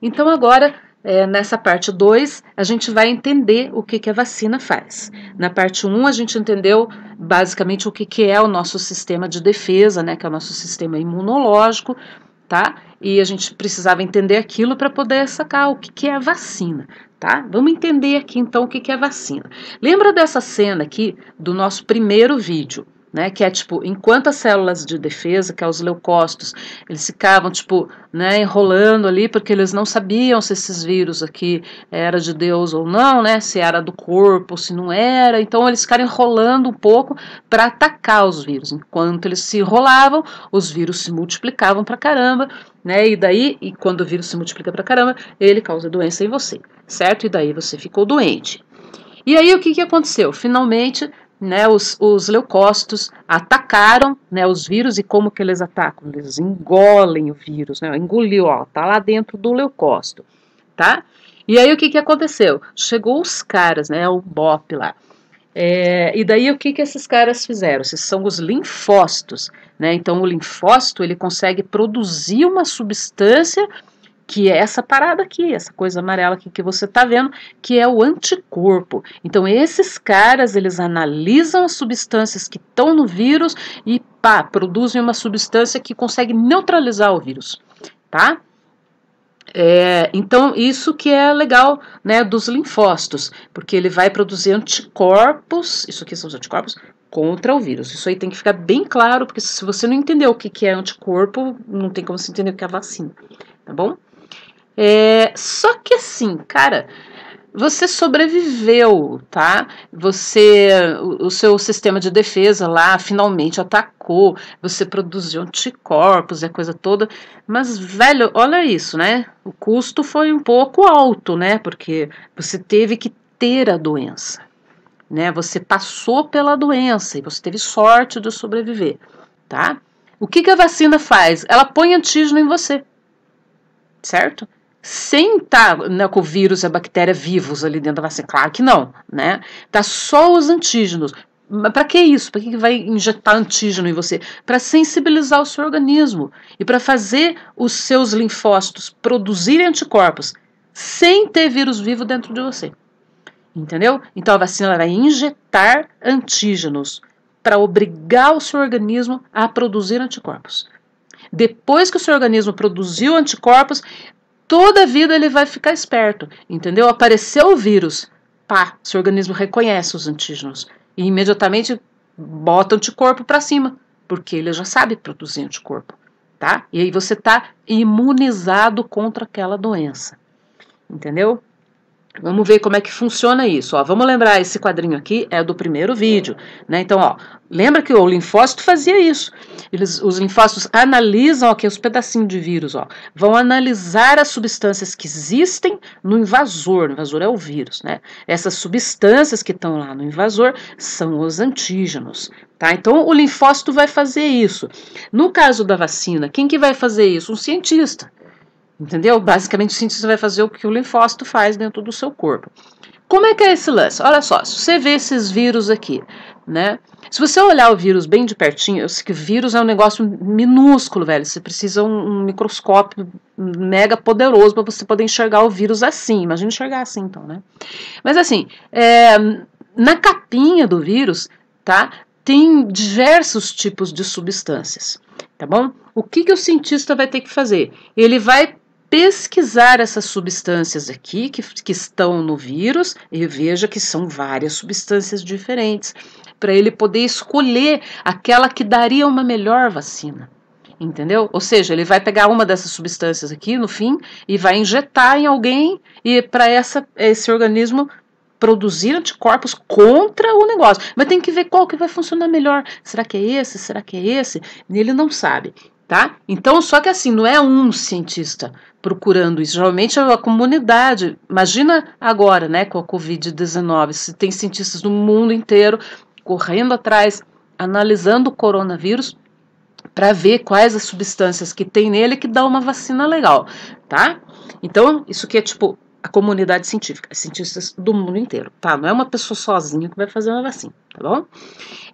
Então, agora, é, nessa parte 2, a gente vai entender o que, que a vacina faz. Na parte 1, um, a gente entendeu basicamente o que, que é o nosso sistema de defesa, né, que é o nosso sistema imunológico, tá? E a gente precisava entender aquilo para poder sacar o que, que é a vacina, tá? Vamos entender aqui então o que, que é vacina. Lembra dessa cena aqui do nosso primeiro vídeo? né, que é tipo, enquanto as células de defesa, que é os leucócitos, eles ficavam tipo, né, enrolando ali porque eles não sabiam se esses vírus aqui era de Deus ou não, né, se era do corpo, se não era. Então eles ficaram enrolando um pouco para atacar os vírus. Enquanto eles se enrolavam, os vírus se multiplicavam para caramba, né? E daí, e quando o vírus se multiplica para caramba, ele causa doença em você, certo? E daí você ficou doente. E aí o que, que aconteceu? Finalmente né, os, os leucócitos atacaram né, os vírus e como que eles atacam? Eles engolem o vírus, né, engoliu, ó, tá lá dentro do leucócito, tá? E aí o que que aconteceu? Chegou os caras, né, o BOP lá, é, e daí o que que esses caras fizeram? Esses são os linfócitos, né, então o linfócito ele consegue produzir uma substância que é essa parada aqui, essa coisa amarela aqui que você está vendo, que é o anticorpo. Então, esses caras, eles analisam as substâncias que estão no vírus e pá, produzem uma substância que consegue neutralizar o vírus, tá? É, então, isso que é legal né, dos linfócitos, porque ele vai produzir anticorpos, isso aqui são os anticorpos, contra o vírus. Isso aí tem que ficar bem claro, porque se você não entendeu o que, que é anticorpo, não tem como se entender o que é vacina, tá bom? É, só que assim, cara, você sobreviveu, tá? Você, o, o, seu sistema de defesa lá finalmente atacou, você produziu anticorpos e a coisa toda, mas velho, olha isso, né? O custo foi um pouco alto, né? Porque você teve que ter a doença, né? Você passou pela doença e você teve sorte de sobreviver, tá? O que, que a vacina faz? Ela põe antígeno em você, certo? sem estar tá né, com o vírus, a bactéria vivos ali dentro da vacina. Claro que não, né? Tá só os antígenos. Mas para que isso? Para que vai injetar antígeno em você? Para sensibilizar o seu organismo e para fazer os seus linfócitos produzirem anticorpos sem ter vírus vivo dentro de você. Entendeu? Então a vacina vai injetar antígenos para obrigar o seu organismo a produzir anticorpos. Depois que o seu organismo produziu anticorpos, toda a vida ele vai ficar esperto, entendeu? Apareceu o vírus, pá, seu organismo reconhece os antígenos e imediatamente bota o anticorpo para cima, porque ele já sabe produzir anticorpo, tá? E aí você está imunizado contra aquela doença, entendeu? Vamos ver como é que funciona isso. Ó, vamos lembrar, esse quadrinho aqui é do primeiro vídeo. Né? Então, ó, lembra que o linfócito fazia isso. Eles, os linfócitos analisam aqui os pedacinhos de vírus. Ó, vão analisar as substâncias que existem no invasor. O invasor é o vírus. Né? Essas substâncias que estão lá no invasor são os antígenos. Tá? Então, o linfócito vai fazer isso. No caso da vacina, quem que vai fazer isso? Um cientista. Entendeu? Basicamente, o cientista vai fazer o que o linfócito faz dentro do seu corpo. Como é que é esse lance? Olha só, se você vê esses vírus aqui, né? Se você olhar o vírus bem de pertinho, eu sei que vírus é um negócio minúsculo, velho. Você precisa um, um microscópio mega poderoso para você poder enxergar o vírus assim. Imagina enxergar assim, então, né? Mas assim, é, na capinha do vírus, tá? Tem diversos tipos de substâncias, tá bom? O que, que o cientista vai ter que fazer? Ele vai pesquisar essas substâncias aqui que, que estão no vírus e veja que são várias substâncias diferentes, para ele poder escolher aquela que daria uma melhor vacina. Entendeu? Ou seja, ele vai pegar uma dessas substâncias aqui no fim e vai injetar em alguém e para esse organismo produzir anticorpos contra o negócio. Mas tem que ver qual que vai funcionar melhor. Será que é esse? Será que é esse? Ele não sabe tá? Então, só que assim, não é um cientista procurando isso, geralmente é a comunidade. Imagina agora, né, com a Covid-19, se tem cientistas no mundo inteiro correndo atrás, analisando o coronavírus para ver quais as substâncias que tem nele que dá uma vacina legal, tá? Então, isso que é tipo a comunidade científica, cientistas do mundo inteiro, tá? Não é uma pessoa sozinha que vai fazer uma vacina, tá bom?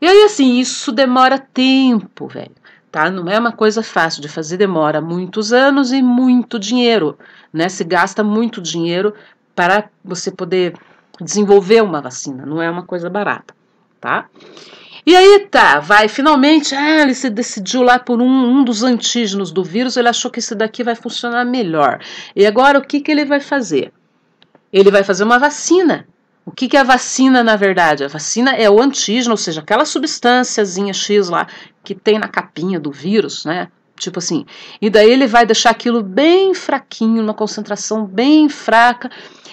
E aí, assim, isso demora tempo, velho tá? Não é uma coisa fácil de fazer, demora muitos anos e muito dinheiro, né? Se gasta muito dinheiro para você poder desenvolver uma vacina, não é uma coisa barata, tá? E aí tá, vai, finalmente, ah, ele se decidiu lá por um, um dos antígenos do vírus, ele achou que esse daqui vai funcionar melhor. E agora o que, que ele vai fazer? Ele vai fazer uma vacina o que, que é a vacina, na verdade? A vacina é o antígeno, ou seja, aquela substânciazinha X lá que tem na capinha do vírus, né? Tipo assim. E daí ele vai deixar aquilo bem fraquinho, uma concentração bem fraca,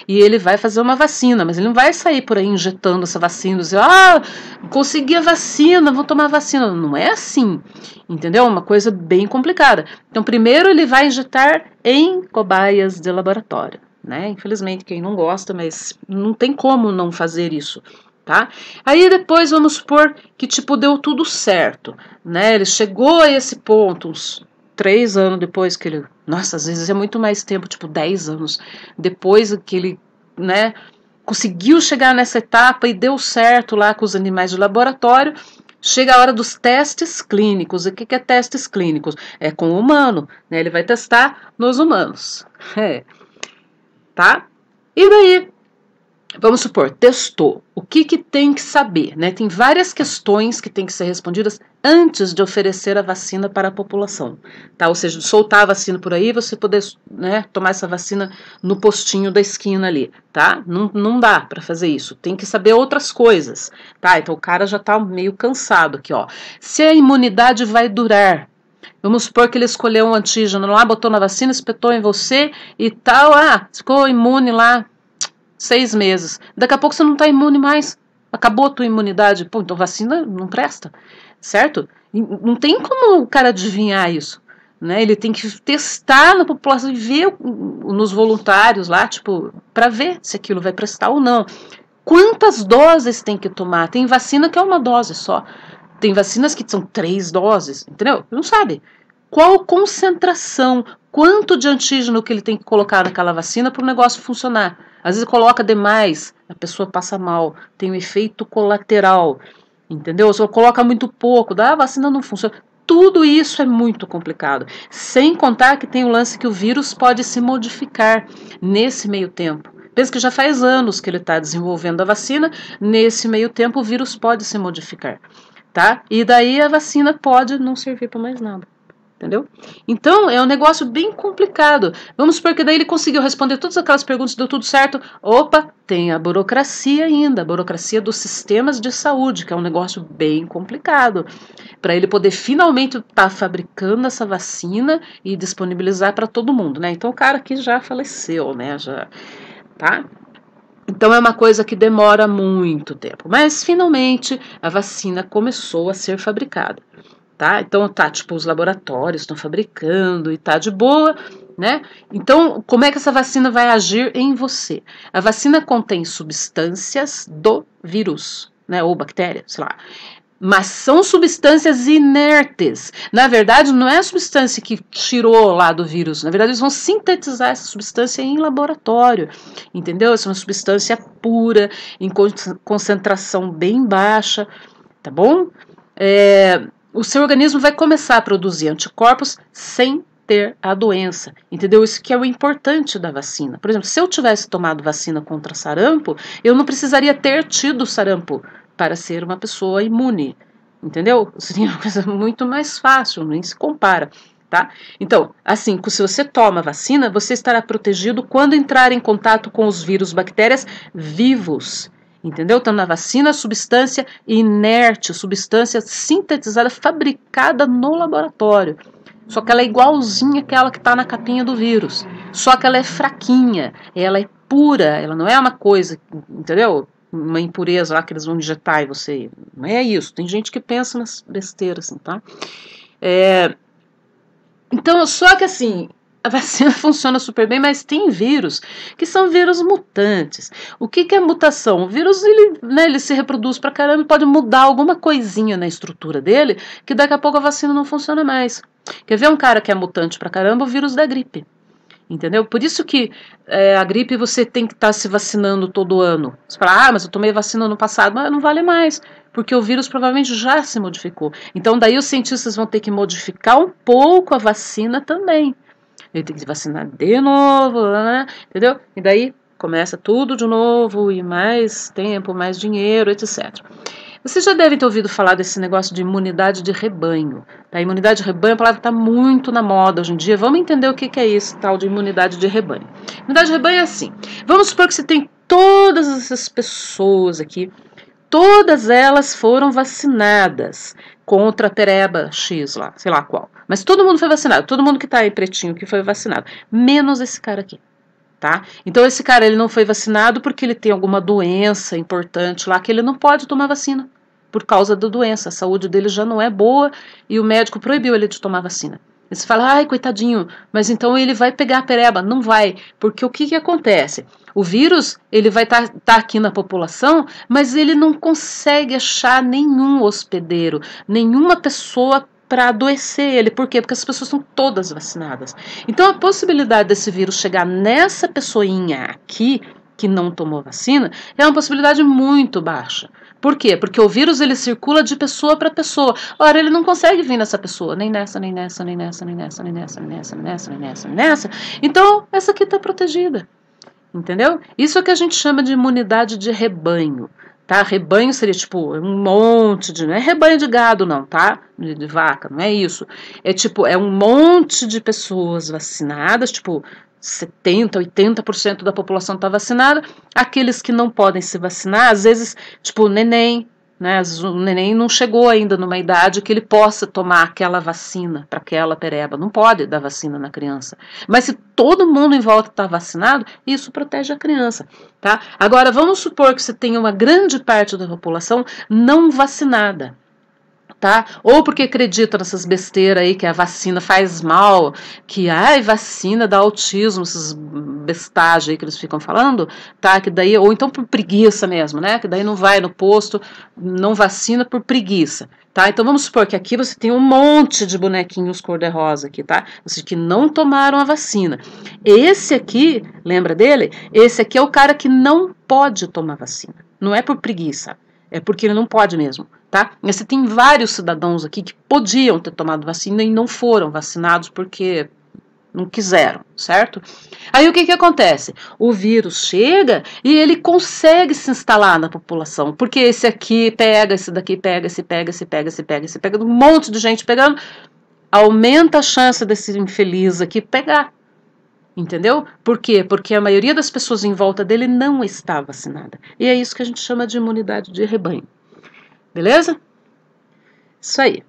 e ele vai fazer uma vacina, mas ele não vai sair por aí injetando essa vacina, dizer, ah, consegui a vacina, vou tomar a vacina. Não é assim, entendeu? É uma coisa bem complicada. Então, primeiro ele vai injetar em cobaias de laboratório né? Infelizmente, quem não gosta, mas não tem como não fazer isso, tá? Aí depois vamos supor que tipo deu tudo certo, né? Ele chegou a esse ponto uns três anos depois que ele, nossa, às vezes é muito mais tempo, tipo dez anos depois que ele, né? Conseguiu chegar nessa etapa e deu certo lá com os animais de laboratório. Chega a hora dos testes clínicos. O que, que é testes clínicos? É com o humano, né? Ele vai testar nos humanos. É tá? E daí? Vamos supor, testou. O que, que tem que saber? Né? Tem várias questões que tem que ser respondidas antes de oferecer a vacina para a população. Tá? Ou seja, soltar a vacina por aí, você poder né, tomar essa vacina no postinho da esquina ali. tá? Não, não dá para fazer isso. Tem que saber outras coisas. tá? Então o cara já está meio cansado aqui. Ó. Se a imunidade vai durar Vamos supor que ele escolheu um antígeno lá, botou na vacina, espetou em você e tal, ah, ficou imune lá seis meses. Daqui a pouco você não está imune mais. Acabou a tua imunidade. Pô, então vacina não presta, certo? Não tem como o cara adivinhar isso. Né, ele tem que testar na população e ver nos voluntários lá, tipo, para ver se aquilo vai prestar ou não. Quantas doses tem que tomar? Tem vacina que é uma dose só. Tem vacinas que são três doses, entendeu? Não sabe. Qual concentração, quanto de antígeno que ele tem que colocar naquela vacina para o negócio funcionar. Às vezes coloca demais, a pessoa passa mal, tem um efeito colateral, entendeu? Só coloca muito pouco, dá, a vacina não funciona. Tudo isso é muito complicado. Sem contar que tem o lance que o vírus pode se modificar nesse meio tempo. Pensa que já faz anos que ele está desenvolvendo a vacina, nesse meio tempo o vírus pode se modificar tá? E daí a vacina pode não servir para mais nada. Entendeu? Então é um negócio bem complicado. Vamos supor que daí ele conseguiu responder todas aquelas perguntas, deu tudo certo. Opa, tem a burocracia ainda, a burocracia dos sistemas de saúde, que é um negócio bem complicado. Para ele poder finalmente estar tá fabricando essa vacina e disponibilizar para todo mundo, né? Então o cara aqui já faleceu, né? Já, tá? Então é uma coisa que demora muito tempo, mas finalmente a vacina começou a ser fabricada, tá? Então tá tipo os laboratórios estão fabricando e tá de boa, né? Então, como é que essa vacina vai agir em você? A vacina contém substâncias do vírus, né, ou bactéria, sei lá, mas são substâncias inertes. Na verdade, não é a substância que tirou lá do vírus. Na verdade, eles vão sintetizar essa substância em laboratório, entendeu? Essa é uma substância pura, em concentração bem baixa, tá bom? É, o seu organismo vai começar a produzir anticorpos sem ter a doença, entendeu? Isso que é o importante da vacina. Por exemplo, se eu tivesse tomado vacina contra sarampo, eu não precisaria ter tido sarampo para ser uma pessoa imune, entendeu? Seria uma coisa muito mais fácil, nem se compara. Tá? Então, assim, se você toma vacina, você estará protegido quando entrar em contato com os vírus, bactérias vivos. Entendeu? Então, na vacina, substância inerte, substância sintetizada, fabricada no laboratório. Só que ela é igualzinha àquela que está na capinha do vírus. Só que ela é fraquinha, ela é pura, ela não é uma coisa, entendeu? uma impureza lá que eles vão injetar e você. Não é isso. Tem gente que pensa nas besteiras, assim, tá? É, então, só que assim, a vacina funciona super bem, mas tem vírus que são vírus mutantes. O que, que é mutação? O vírus ele, né, ele se reproduz pra caramba e pode mudar alguma coisinha na estrutura dele que daqui a pouco a vacina não funciona mais. Quer ver um cara que é mutante pra caramba? O vírus da gripe. Entendeu? Por isso que é, a gripe você tem que estar tá se vacinando todo ano. Você fala, ah, mas eu tomei vacina no passado, mas não vale mais, porque o vírus provavelmente já se modificou. Então, daí os cientistas vão ter que modificar um pouco a vacina também. Ele tem que se vacinar de novo, né? né entendeu? E daí começa tudo de novo e mais tempo, mais dinheiro, etc. Vocês já devem ter ouvido falar desse negócio de imunidade de rebanho. A tá? imunidade de rebanho, uma palavra está muito na moda hoje em dia. Vamos entender o que, que é isso, tal de imunidade de rebanho. Imunidade de rebanho é assim. Vamos supor que você tem todas essas pessoas aqui, todas elas foram vacinadas contra a pereba X lá, sei lá qual. Mas todo mundo foi vacinado, todo mundo que está aí pretinho que foi vacinado, menos esse cara aqui tá? Então esse cara ele não foi vacinado porque ele tem alguma doença importante lá que ele não pode tomar vacina por causa da doença. A saúde dele já não é boa e o médico proibiu ele de tomar vacina. E você fala, ai, coitadinho, mas então ele vai pegar a pereba. Não vai, porque o que, que acontece? O vírus, ele vai estar tá, tá aqui na população, mas ele não consegue achar nenhum hospedeiro, nenhuma pessoa para adoecer ele. Por quê? Porque as pessoas são todas vacinadas. Então a possibilidade desse vírus chegar nessa pessoinha aqui que não tomou vacina é uma possibilidade muito baixa. Por quê? Porque o vírus ele circula de pessoa para pessoa. Ora, ele não consegue vir nessa pessoa, nem nessa, nem nessa, nem nessa, nem nessa, nem nessa, nem nessa, nem nessa, nem nessa, nem nessa. Então, essa aqui está protegida. Entendeu? Isso é o que a gente chama de imunidade de rebanho tá? Rebanho seria tipo um monte de, não é rebanho de gado não, tá? De, de vaca, não é isso. É tipo, é um monte de pessoas vacinadas, tipo 70, 80% da população está vacinada. Aqueles que não podem se vacinar, às vezes, tipo, neném, né? O neném não chegou ainda numa idade que ele possa tomar aquela vacina para aquela pereba. Não pode dar vacina na criança. Mas se todo mundo em volta está vacinado, isso protege a criança. Tá? Agora, vamos supor que você tenha uma grande parte da população não vacinada tá? Ou porque acredita nessas besteiras aí que a vacina faz mal, que ai, vacina dá autismo, essas bestagens aí que eles ficam falando, tá? Que daí, ou então por preguiça mesmo, né? Que daí não vai no posto, não vacina por preguiça. Tá? Então vamos supor que aqui você tem um monte de bonequinhos cor-de-rosa aqui, tá? Vocês que não tomaram a vacina. Esse aqui, lembra dele? Esse aqui é o cara que não pode tomar vacina. Não é por preguiça é porque ele não pode mesmo, tá? Mas você tem vários cidadãos aqui que podiam ter tomado vacina e não foram vacinados porque não quiseram, certo? Aí o que, que acontece? O vírus chega e ele consegue se instalar na população, porque esse aqui pega, esse daqui pega, esse pega, esse pega, esse pega, esse pega, um monte de gente pegando, aumenta a chance desse infeliz aqui pegar. Entendeu? Por quê? Porque a maioria das pessoas em volta dele não está vacinada. E é isso que a gente chama de imunidade de rebanho. Beleza? Isso aí.